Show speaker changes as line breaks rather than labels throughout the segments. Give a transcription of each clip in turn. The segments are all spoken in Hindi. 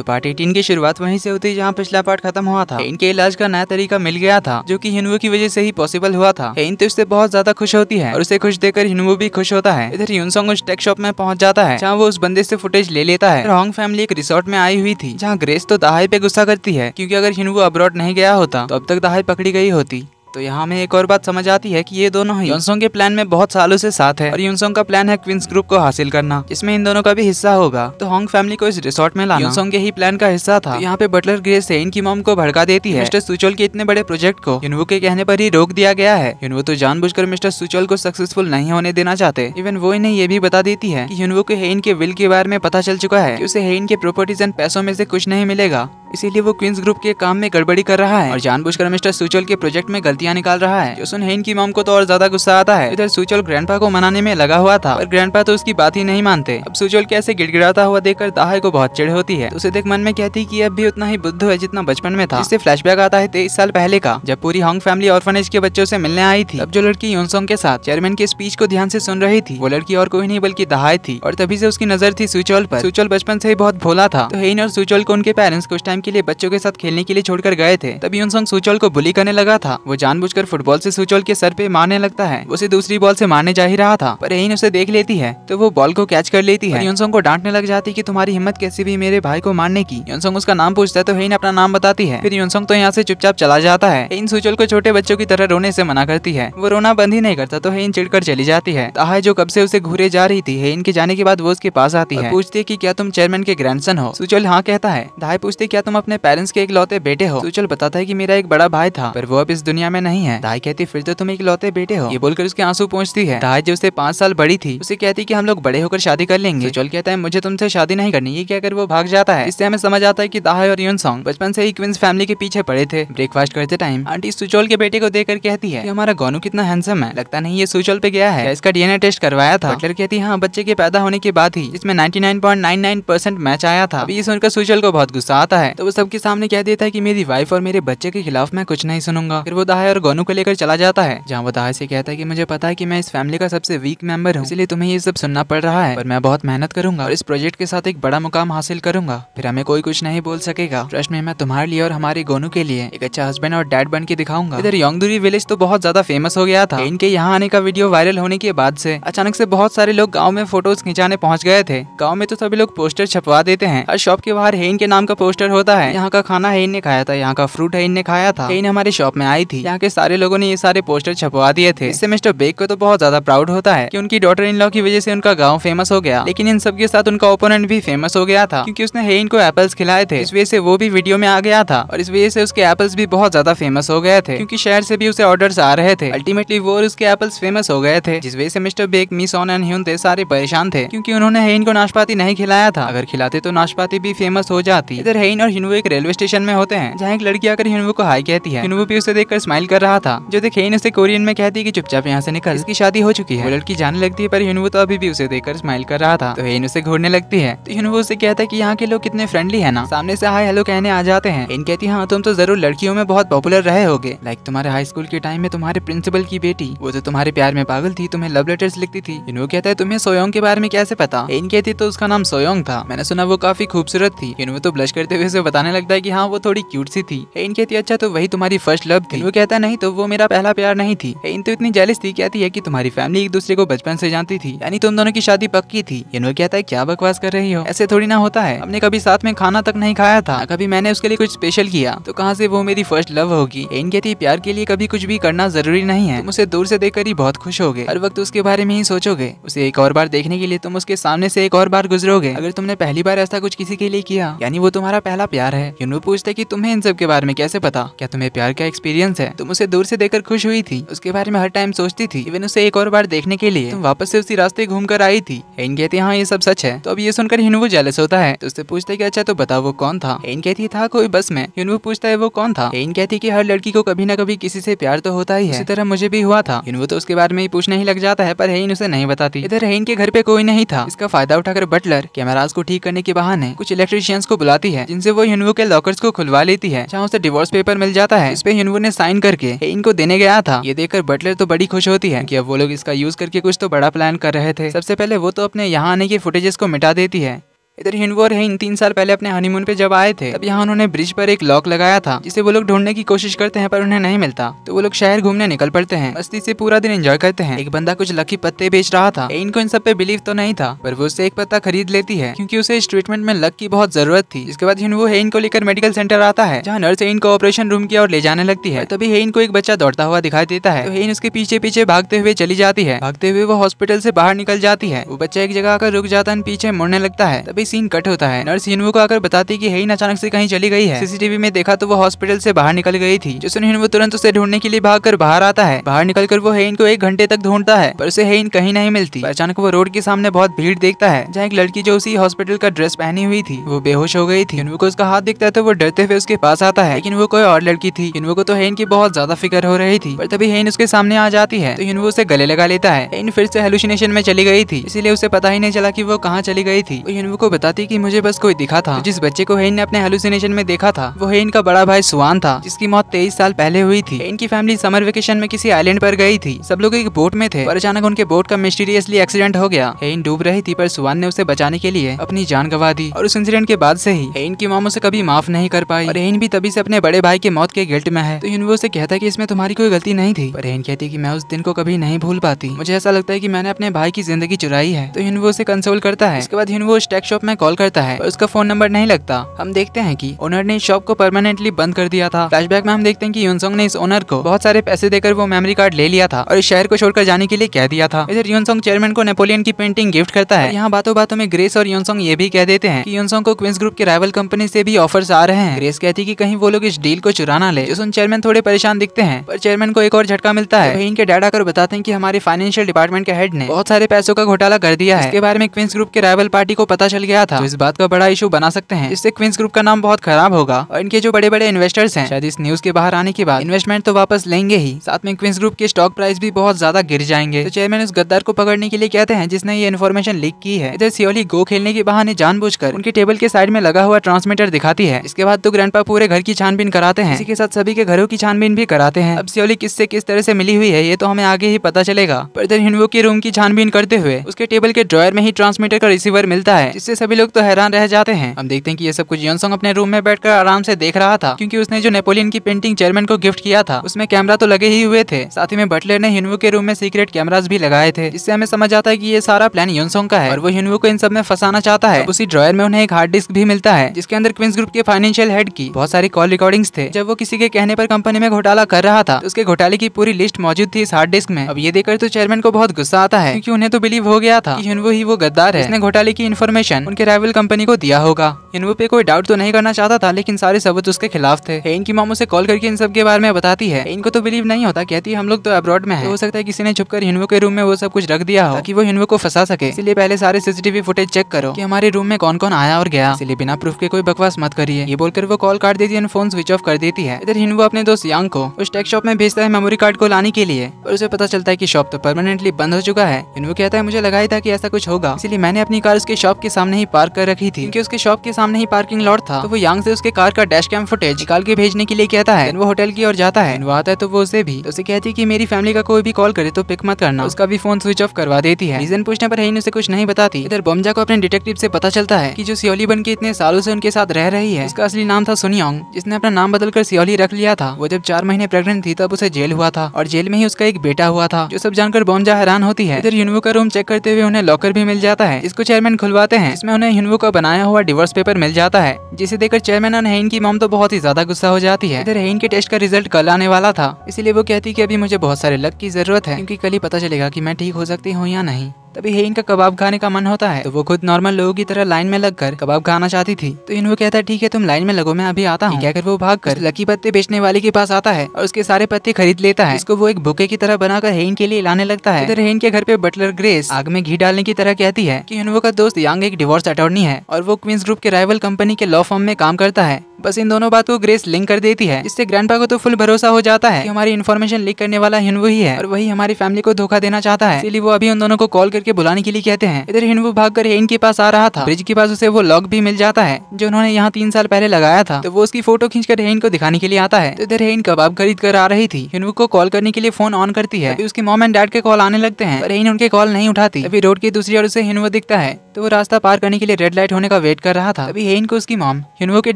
तो पार्ट एटीन की शुरुआत वहीं से होती है जहाँ पिछला पार्ट खत्म हुआ था इनके इलाज का नया तरीका मिल गया था जो की हिन्वो की वजह से ही पॉसिबल हुआ था हेन तो इससे बहुत ज्यादा खुश होती है और उसे खुश देकर हिन्वो भी खुश होता है इधर यूनसोंग उस टेक शॉप में पहुंच जाता है जहाँ वो उस बंदे से फुटेज ले लेता है रॉन्ग फैमिली एक रिसोर्ट में आई हुई थी जहाँ ग्रेस तो दहाई पे गुस्सा करती है क्यूँकी अगर हिन्वो अब्रॉड नहीं गया होता तो अब तक दहाई पकड़ी गई होती तो यहाँ हमें एक और बात समझ आती है कि ये दोनों ही यूनसोंग के प्लान में बहुत सालों से साथ है और यूनसोंग का प्लान है क्विंस ग्रुप को हासिल करना इसमें इन दोनों का भी हिस्सा होगा तो हॉन्ग फैमिली को इस रिसोर्ट में लाना यूनसोंग के ही प्लान का हिस्सा था तो यहाँ पे बटलर ग्रेस से इनकी मोम को भड़का देती है मिस्टर सुचोल के इतने बड़े प्रोजेक्ट को यूनवो के कहने पर ही रोक दिया गया है यूनवो तो कर मिस्टर सुचोल को सक्सेसफुल नहीं होने देना चाहते इवन वो इन्हें ये भी बता देती है की यूनवो को हेन के विल के बारे में पता चल चुका है उसे हेन के प्रोपर्टीज एंड पैसों में से कुछ नहीं मिलेगा इसीलिए वो क्वींस ग्रुप के काम में गड़बड़ी कर रहा है और जानबूझकर मिस्टर सुचल के प्रोजेक्ट में गलतियां निकाल रहा है सुन हेन की मॉम को तो और ज्यादा गुस्सा आता है इधर सुचल ग्रैंडपा को मनाने में लगा हुआ था और ग्रैंडपा तो उसकी बात ही नहीं मानते अब सुचल के ऐसे गिड़गिड़ाता हुआ देखकर दाहे को बहुत चिड़ होती है तो उसे देख मन में कहती की अब भी उतना ही बुद्ध है जितना बचपन में था इससे बैक आता है तेईस साल पहले का जब पूरी हॉन्ग फैमिली ऑर्फनेज के बच्चों से मिलने आई थी अब जो लड़की योनसोंग के साथ चेयरमैन की स्पीच को ध्यान से सुन रही थी वो लड़की और कोई नहीं बल्कि दहाय थी और तभी से उसकी नजर थी सुचल पर सुचल बचपन से ही बहुत भोला था तो हेन और सुचल को उनके पेरेंट्स कुछ टाइम टाइम के लिए बच्चों के साथ खेलने के लिए छोड़कर गए थे तभी उनसोंग सुचौल को बुली करने लगा था वो जानबूझकर फुटबॉल से सुचौल के सर पे मारने लगता है उसे दूसरी बॉल से मारने जा ही रहा था पर यही उसे देख लेती है तो वो बॉल को कैच कर लेती है योनसोंग को डांटने लग जाती की तुम्हारी हिम्मत कैसी भी मेरे भाई को मारने की योनसोंग उसका नाम पूछता है तो हेन अपना नाम बताती है फिर योनसोंग तो यहाँ से चुपचाप चला जाता है इन सुचौल को छोटे बच्चों की तरह रोने से मना करती है वो रोना बंद ही नहीं करता तो हेन चिड़कर चली जाती है ताहा जो कब से उसे घूरे जा रही थी हेन के जाने के बाद वो उसके पास आती है पूछती है की क्या तुम चेयरमैन के ग्रैंडसन हो सुचौल हाँ कहता है दाहे पूछते क्या तुम अपने पेरेंट्स के एक लौते बेटे हो सुचल तो बताता है की मेरा एक बड़ा भाई था पर वो अब इस दुनिया में नहीं है दाई कहती फिर तो तुम एक लौते बेटे हो ये बोलकर उसके आंसू पहुंचती है दाई जो उससे पांच साल बड़ी थी उसे कहती की हम लोग बड़े होकर शादी कर लेंगे सुचल तो कहता है मुझे तुमसे शादी नहीं करनी ये कहकर वो भाग जाता है इससे हमें समझ आता है की दाई और यून सॉन्ग बचपन से ही क्विंस फैमिली के पीछे पड़े थे ब्रेकफास्ट करते टाइम आंटी सुचोल के बेटे को देखकर कहती है हमारा गोनू कितना हैंडसम है लगता नहीं ये सुचोल पे गया है इसका डीएनए टेस्ट करवाया था बटलर कहती है हाँ बच्चे के पैदा होने के बाद ही इसमें 99.99 परसेंट मैच आया था ये सुनकर सुचल को बहुत गुस्सा आता है तो वो सबके सामने कह देता है की मेरी वाइफ और मेरे बच्चे के खिलाफ मैं कुछ नहीं सुनूंगा फिर वो दाहे और गोनू को लेकर चला जाता है जहाँ वो दाहे से कहता है की मुझे पता है की मैं इस फैमिली का सबसे वीक मेंबर हूँ इसलिए तुम्हें ये सब सुनना पड़ रहा है पर मैं बहुत मेहनत करूंगा और इस प्रोजेक्ट के साथ एक बड़ा मुकाम हासिल करूंगा फिर हमें कोई कुछ नहीं बोल सकेगा ट्रस्ट में मैं तुम्हारे लिए और हमारे गोनू के लिए एक अच्छा हस्बैंड और डैड बन के दिखाऊंगा इधर योंगदुरी विलेज तो बहुत ज्यादा फेमस हो गया था इनके यहाँ आने का वीडियो वायरल होने के बाद से अचानक से बहुत सारे लोग गाँव में फोटोज खिंचाने पहुँच गए थे गाँव में तो सभी लोग पोस्टर छपवा देते हैं और शॉप के बाहर हेन के नाम का पोस्टर होता पता है यहाँ का खाना है इनने खाया था यहाँ का फ्रूट है इनने खाया था इन हमारी शॉप में आई थी यहाँ के सारे लोगों ने ये सारे पोस्टर छपवा दिए थे इससे मिस्टर बेग को तो बहुत ज्यादा प्राउड होता है की उनकी डॉटर इन लॉ की वजह से उनका गाँव फेमस हो गया लेकिन इन सबके साथ उनका ओपोनेंट भी फेमस हो गया था क्यूँकी उसने हेन को एपल्स खिलाए थे इस वजह से वो भी वीडियो में आ गया था और इस वजह से उसके एपल्स भी बहुत ज्यादा फेमस हो गए थे क्यूँकी शहर से भी उसे ऑर्डर आ रहे थे अल्टीमेटली वो और उसके एपल्स फेमस हो गए थे जिस वजह से mister Baek miss On and Hyun थे सारे परेशान थे क्यूँकी उन्होंने हेन को नाशपाती नहीं खिलाया था अगर खिलाते तो नाशपाती भी फेमस हो जाती इधर हेन और हिनवो एक रेलवे स्टेशन में होते हैं जहाँ एक लड़की आकर हिनवो को हाई कहती है हिनवो भी उसे देखकर स्माइल कर रहा था जो इन उसे कोरियन में कहती की चुपचाप यहाँ से निकल इसकी शादी हो चुकी है वो लड़की जाने लगती है पर हिनवो तो अभी भी उसे देखकर स्माइल कर रहा था तो हेन उसे घूरने लगती है तो हिनवो उसे कहता है की यहाँ के लोग कितने फ्रेंडली है ना सामने से हाई हेलो कहने आ जाते हैं इन कहती है हाँ तुम तो जरूर लड़कियों में बहुत पॉपुलर रहे होगे लाइक तुम्हारे हाई स्कूल के टाइम में तुम्हारे प्रिंसिपल की बेटी वो तो तुम्हारे प्यार में पागल थी तुम्हें लव लेटर्स लिखती थी इन कहता है तुम्हें सोयोंग के बारे में कैसे पता इन कहती तो उसका नाम सोयोंग था मैंने सुना वो काफी खूबसूरत थी हिनवो तो ब्लश करते हुए बताने लगता है कि हाँ वो थोड़ी क्यूट सी थी एन कहती अच्छा तो वही तुम्हारी फर्स्ट लव थी वो कहता नहीं तो वो मेरा पहला प्यार नहीं थी इन तो इतनी जैलिस थी कहती है की तुम्हारी फैमिली एक दूसरे को बचपन से जानती थी यानी तुम दोनों की शादी पक्की थी इनोर कहता है क्या बकवास कर रही हो ऐसे थोड़ी ना होता है हमने कभी साथ में खाना तक नहीं खाया था कभी मैंने उसके लिए कुछ स्पेशल किया तो कहाँ से वो मेरी फर्स्ट लव होगी एन कहती प्यार के लिए कभी कुछ भी करना जरूरी नहीं है उसे दूर से देख ही बहुत खुश गए हर वक्त उसके बारे में ही सोचोगे उसे एक और बार देखने के लिए तुम उसके सामने से एक और बार गुजरोगे अगर तुमने पहली बार ऐसा कुछ किसी के लिए किया यानी वो तुम्हारा पहला प्यार है यूनवू पूछता है की तुम्हें इन सब के बारे में कैसे पता क्या तुम्हें प्यार का एक्सपीरियंस है तुम उसे दूर से देखकर खुश हुई थी उसके बारे में हर टाइम सोचती थी इवन उसे एक और बार देखने के लिए तुम वापस से उसी रास्ते घूम कर आई थी एन कहती हाँ ये सब सच है तो अब ये सुनकर हिनवू जेलस होता है तो उससे पूछता है की अच्छा तो बताओ वो कौन था एन कहती था कोई बस में हिनवू पूछता है वो कौन था एन कहती की हर लड़की को कभी न कभी किसी से प्यार तो होता ही है इसी तरह मुझे भी हुआ था हिनवू तो उसके बारे में ही पूछने ही लग जाता है पर हेन उसे नहीं बताती इधर हेन के घर पे कोई नहीं था इसका फायदा उठाकर बटलर कैमराज को ठीक करने के बहाने कुछ इलेक्ट्रिशियंस को बुलाती है जिनसे वो वो यूनवू के लॉकर को खुलवा लेती है जहाँ उसे डिवोर्स पेपर मिल जाता है इस पे ने साइन करके इनको देने गया था ये देखकर बटलर तो बड़ी खुश होती है की अब वो लोग इसका यूज करके कुछ तो बड़ा प्लान कर रहे थे सबसे पहले वो तो अपने यहाँ आने की फुटेजेस को मिटा देती है इधर हिंडवो और हेन तीन साल पहले अपने हनीमून पे जब आए थे तब यहाँ उन्होंने ब्रिज पर एक लॉक लगाया था जिसे वो लोग ढूंढने की कोशिश करते हैं पर उन्हें नहीं मिलता तो वो लोग शहर घूमने निकल पड़ते हैं मस्ती से पूरा दिन एंजॉय करते हैं एक बंदा कुछ लकी पत्ते बेच रहा था इनको इन सब पे बिलीव तो नहीं था पर वो उसे एक पत्ता खरीद लेती है क्योंकि उसे इस ट्रीटमेंट में लक की बहुत जरूरत थी इसके बाद हिंडवो हेन को लेकर मेडिकल सेंटर आता है जहाँ नर्स हेन को ऑपरेशन रूम की ओर ले जाने लगती है तभी हेन को एक बच्चा दौड़ता हुआ दिखाई देता है तो हेन उसके पीछे पीछे भागते हुए चली जाती है भागते हुए वो हॉस्पिटल से बाहर निकल जाती है वो बच्चा एक जगह आकर रुक जाता है पीछे मुड़ने लगता है तभी सीन कट होता है नर्स हिन्वो को आकर बताती की हेन अचानक से कहीं चली गई है सीसीटीवी में देखा तो वो हॉस्पिटल से बाहर निकल गई थी जिसने हिनवू तुरंत उसे ढूंढने के लिए भाग बाहर आता है बाहर निकल कर वो हेन को एक घंटे तक ढूंढता है पर उसे हेन कहीं नहीं मिलती अचानक वो रोड के सामने बहुत भीड़ देखता है जहाँ एक लड़की जो उसी हॉस्पिटल का ड्रेस पहनी हुई थी वो बेहोश हो गई थी को उसका हाथ दिखता है तो वो डरते हुए उसके पास आता है लेकिन वो कोई और लड़की थी हिनवू को तो हेन की बहुत ज्यादा फिक्र हो रही थी पर तभी हेन उसके सामने आ जाती है तो हिनवू उसे गले लगा लेता है इन फिर से हेलुसिनेशन में चली गई थी इसीलिए उसे पता ही नहीं चला की वो कहाँ चली गई थी हिनवू को बताती कि मुझे बस कोई दिखा था जिस बच्चे को हेन ने अपने हेलुसिनेशन में देखा था वो हेन का बड़ा भाई सुवान था जिसकी मौत तेईस साल पहले हुई थी हेन की फैमिली समर वेकेशन में किसी आइलैंड पर गई थी सब लोग एक बोट में थे और अचानक उनके बोट का मिस्टीरियसली एक्सीडेंट हो गया हेन डूब रही थी पर सुवान ने उसे बचाने के लिए अपनी जान गवा दी और उस इंसिडेंट के बाद से ही हेन की मामो उसे कभी माफ नहीं कर पाई और हेन भी तभी से अपने बड़े भाई के मौत के गिल्ट में है तो वो ऐसी कहता है कि इसमें तुम्हारी कोई गलती नहीं थी पर हेन कहती कि मैं उस दिन को कभी नहीं भूल पाती मुझे ऐसा लगता है कि मैंने अपने भाई की जिंदगी चुराई है तो वो ऐसी कंसोल करता है इसके बाद यूनिवर्स टेक शॉप में कॉल करता है उसका फोन नंबर नहीं लगता हम देखते हैं की ओनर ने इस शॉप को परमानेंटली बंद कर दिया था फ्लैश में हम देखते हैं की यूनसोंग ने इस ओनर को बहुत सारे पैसे देकर वो मेमोरी कार्ड ले लिया था और इस शहर को छोड़कर जाने के लिए कह दिया था इधर यूनसोंग चेयरमैन को नेपोलियन की पेंटिंग गिफ्ट करता है यहाँ बातों बातों में ग्रेस और यूनसोंग ये भी कह देते हैं कि यूनसोंग को क्विंस ग्रुप के राइवल कंपनी से भी ऑफर्स आ रहे हैं ग्रेस कहती कि कहीं वो लोग इस डील को चुरा ले यूसोंग चेयरमैन थोड़े परेशान दिखते हैं पर चेयरमैन को एक और झटका मिलता है इनके डैड आकर बताते हैं की हमारे फाइनेंशियल डिपार्टमेंट के हेड ने बहुत सारे पैसों का घोटाला कर दिया है इसके बारे में क्विंस ग्रुप के राइवल पार्टी को पता चल गया था तो इस बात का बड़ा इशू बना सकते हैं इससे क्विंस ग्रुप का नाम बहुत खराब होगा और इनके जो बड़े बड़े इन्वेस्टर्स हैं शायद इस न्यूज के बाहर आने के बाद इन्वेस्टमेंट तो वापस लेंगे ही साथ में क्विंस ग्रुप के स्टॉक प्राइस भी बहुत ज्यादा गिर जाएंगे तो चेयरमैन उस गद्दार को पकड़ने के लिए कहते हैं जिसने ये इन्फॉर्मेशन लीक की है इधर सियोली गो खेलने के बहाने कर उनके टेबल के साइड में लगा हुआ ट्रांसमीटर दिखाती है इसके बाद तो ग्रैंडपा पूरे घर की छानबीन कराते हैं इसी के साथ सभी के घरों की छानबीन भी कराते हैं अब सियोली किससे किस तरह से मिली हुई है ये तो हमें आगे ही पता चलेगा पर इधर हिंडो के रूम की छानबीन करते हुए उसके टेबल के ड्रॉयर में ही ट्रांसमीटर का रिसीवर मिलता है जिससे सभी लोग तो हैरान रह जाते हैं हम देखते हैं कि ये सब कुछ योनसोंग अपने रूम में बैठकर आराम से देख रहा था क्योंकि उसने जो नेपोलियन की पेंटिंग चेयरमैन को गिफ्ट किया था उसमें कैमरा तो लगे ही हुए थे साथ ही में बटलर ने हिनवू के रूम में सीक्रेट कैमराज भी लगाए थे इससे हमें समझ आता है की ये सारा प्लान योनसोंग का है और वो हिनवू को इन सब में फंसाना चाहता है उसी ड्रॉयर में उन्हें एक हार्ड डिस्क भी मिलता है जिसके अंदर क्विंस ग्रुप के फाइनेंशियल हेड की बहुत सारी कॉल रिकॉर्डिंग थे जब वो किसी के कहने पर कंपनी में घोटाला कर रहा था तो उसके घोटाले की पूरी लिस्ट मौजूद थी इस हार्ड डिस्क में अब ये देखकर तो चेयरमैन को बहुत गुस्सा आता है क्योंकि उन्हें तो बिलीव हो गया था कि वो ही वो गद्दार है इसने घोटाले की इन्फॉर्मेशन उनके राइवल कंपनी को दिया होगा इनवू पे कोई डाउट तो नहीं करना चाहता था लेकिन सारे सबूत उसके खिलाफ थे हेन की मामू से कॉल करके इन सब के बारे में बताती है इनको तो बिलीव नहीं होता कहती हम लोग तो अब्रॉड में है तो हो सकता है किसी ने छुपकर हिन्वो के रूम में वो सब कुछ रख दिया हो ताकि वो हिन्वो को फंसा सके इसलिए पहले सारे सीसीटीवी फुटेज चेक करो कि हमारे रूम में कौन कौन आया और गया इसलिए बिना प्रूफ के कोई बकवास मत करिए ये बोलकर वो कॉल काट देती है फोन स्विच ऑफ कर देती है इधर हिन्वो अपने दोस्त यांग को उस टेक शॉप में भेजता है मेमोरी कार्ड को लाने के लिए और उसे पता चलता है की शॉप तो परमानेंटली बंद हो चुका है हिन्वो कहता है मुझे लगा ही था की ऐसा कुछ होगा इसलिए मैंने अपनी कार उसके शॉप के सामने ही पार्क कर रखी थी क्योंकि उसके शॉप के सामने ही पार्किंग लॉट था तो वो यांग से उसके कार का डैश कैम फुटेज निकाल के भेजने के लिए कहता है वो होटल की ओर जाता है वो आता है तो वो उसे भी तो उसे कहती है की मेरी फैमिली का कोई भी कॉल करे तो पिक मत करना उसका भी फोन स्विच ऑफ करवा देती है रीजन पूछने पर हेन उसे कुछ नहीं बताती इधर बमजा को अपने डिटेक्टिव से पता चलता है की जो सियोली बन के इतने सालों से उनके साथ रह रही है उसका असली नाम था सुनियोंग जिसने अपना नाम बदलकर सियोली रख लिया था वो जब चार महीने प्रेगनेंट थी तब उसे जेल हुआ था और जेल में ही उसका एक बेटा हुआ था जो सब जानकर बॉम्जा हैरान होती है इधर यूनिवो का रूम चेक करते हुए उन्हें लॉकर भी मिल जाता है इसको चेयरमैन खुलवाते हैं में उन्हें हिन्वो का बनाया हुआ डिवोर्स पेपर मिल जाता है जिसे देखकर चेयरमैन और हेन की मोम तो बहुत ही ज्यादा गुस्सा हो जाती है इधर हेन के टेस्ट का रिजल्ट कल आने वाला था इसलिए वो कहती की अभी मुझे बहुत सारे लक की जरूरत है क्यूँकी कल ही पता चलेगा की मैं ठीक हो सकती हूँ या नहीं तभी हेन का कबाब खाने का मन होता है तो वो खुद नॉर्मल लोगों की तरह लाइन में लगकर कबाब खाना चाहती थी तो वो कहता है ठीक है तुम लाइन में लगो मैं अभी आता हूँ कहकर वो भाग कर लकी पत्ते बेचने वाले के पास आता है और उसके सारे पत्ते खरीद लेता है इसको वो एक भूखे की तरह बनाकर हेन के लिए लाने लगता है इधर हेन के घर पे बटलर ग्रेस आग में घी डालने की तरह कहती है की इनवो का दोस्त यांग एक डिवोर्स अटोर्नी है और वो क्वींस ग्रुप के राइवल कंपनी के लॉ फॉर्म में काम करता है बस इन दोनों बात को ग्रेस लिंक कर देती है इससे ग्रैंडपा को तो फुल भरोसा हो जाता है कि हमारी इन्फॉर्मेशन लीक करने वाला हिन्वो ही है और वही हमारी फैमिली को धोखा देना चाहता है इसलिए वो अभी उन दोनों को कॉल करके बुलाने के लिए कहते हैं इधर हिनवू भाग कर हेन के पास आ रहा था ब्रिज के पास उसे वो लॉक भी मिल जाता है जो उन्होंने यहाँ तीन साल पहले लगाया था तो वो उसकी फोटो खींचकर हेन को दिखाने के लिए आता है तो इधर हेन कबाब खरीद कर आ रही थी हिनवू को कॉल करने के लिए फोन ऑन करती है उसकी मॉम एंड डैड के कॉल आने लगते हैं पर हेन उनके कॉल नहीं उठाती अभी रोड की दूसरी ओर उसे हिनवू दिखता है तो वो रास्ता पार करने के लिए रेड लाइट होने का वेट कर रहा था अभी हेन को उसकी मॉम हिनवो के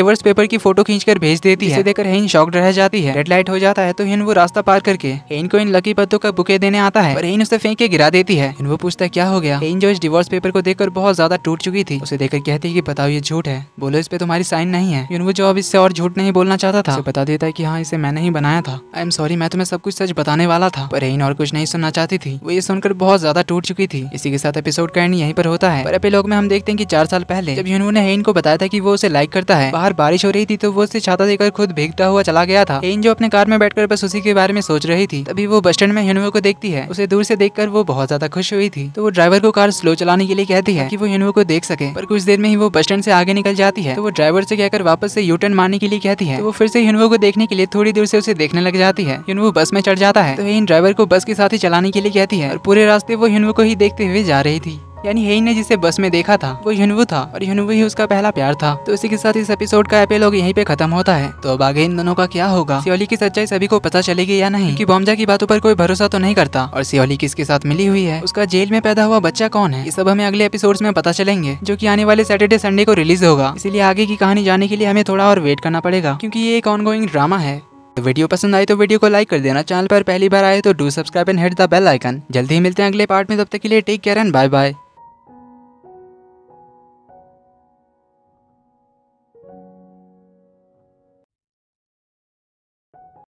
डिवर्स पेपर की फोटो खींचकर भेज देती है देखकर हेन शॉक रह जाती है रेड लाइट हो जाता है तो हिनवो रास्ता पार करके हेन को इन लकी पत्तों का बुके देने आता है और हेन उसे फेंक के गिरा देती है हिनवो पूछता क्या हो गया एंजो जो इस डिवोर्स पेपर को देखकर बहुत ज्यादा टूट चुकी थी उसे देखकर कहती है कि बताओ ये झूठ है बोलो इस पे तुम्हारी साइन नहीं है वो जो अब इससे और झूठ नहीं बोलना चाहता था बता देता है की हाँ इसे मैंने ही बनाया था आई एम सॉरी मैं तुम्हें सब कुछ सच बताने वाला था पर एन और कुछ नहीं सुनना चाहती थी वो ये सुनकर बहुत ज्यादा टूट चुकी थी इसी के साथ एपिसोड का एंड यहीं पर होता है पर लोग में हम देखते हैं की चार साल पहले जब यूनवू ने हेन को बताया था की वो उसे लाइक करता है बाहर बारिश हो रही थी तो वो उसे छाता देकर खुद भीगता हुआ चला गया था हेन जो अपने कार में बैठकर बस उसी के बारे में सोच रही थी तभी वो बस स्टैंड में यूनवू को देखती है उसे दूर से देखकर वो बहुत ज्यादा खुश हुई थी तो तो वो ड्राइवर को कार स्लो चलाने के लिए कहती है कि वो यूनवो को देख सके पर कुछ देर में ही वो बस स्टैंड से आगे निकल जाती है तो वो ड्राइवर से कहकर वापस से यूटर्न मारने के लिए कहती है तो वो फिर से यूनवो को देखने के लिए थोड़ी दूर से उसे देखने लग जाती है यूनवो बस में चढ़ जाता है तो इन ड्राइवर को बस के साथ ही चलाने के लिए कहती है और पूरे रास्ते वो यूनवो को ही देखते हुए जा रही थी यानी हेई ने जिसे बस में देखा था वो युनवू था और युनवू ही उसका पहला प्यार था तो इसी के साथ इस एपिसोड का लोग यहीं पे खत्म होता है तो अब आगे इन दोनों का क्या होगा सियोली की सच्चाई सभी को पता चलेगी या नहीं की बॉम्जा की बातों पर कोई भरोसा तो नहीं करता और सियोली किसके साथ मिली हुई है उसका जेल में पैदा हुआ बच्चा कौन है ये सब हमें अगले एपिसोड में पता चलेंगे जो की आने वाले सैटरडे संडे को रिलीज होगा इसलिए आगे की कहानी जाने के लिए हमें थोड़ा और वेट करना पड़ेगा क्यूँकी ये एक गोइंग ड्रामा है तो वीडियो पसंद आई तो वीडियो को लाइक कर देना चैनल पर पहली बार आए तो do subscribe and hit the bell icon जल्दी ही मिलते हैं अगले पार्ट में तब तक के लिए take care and bye bye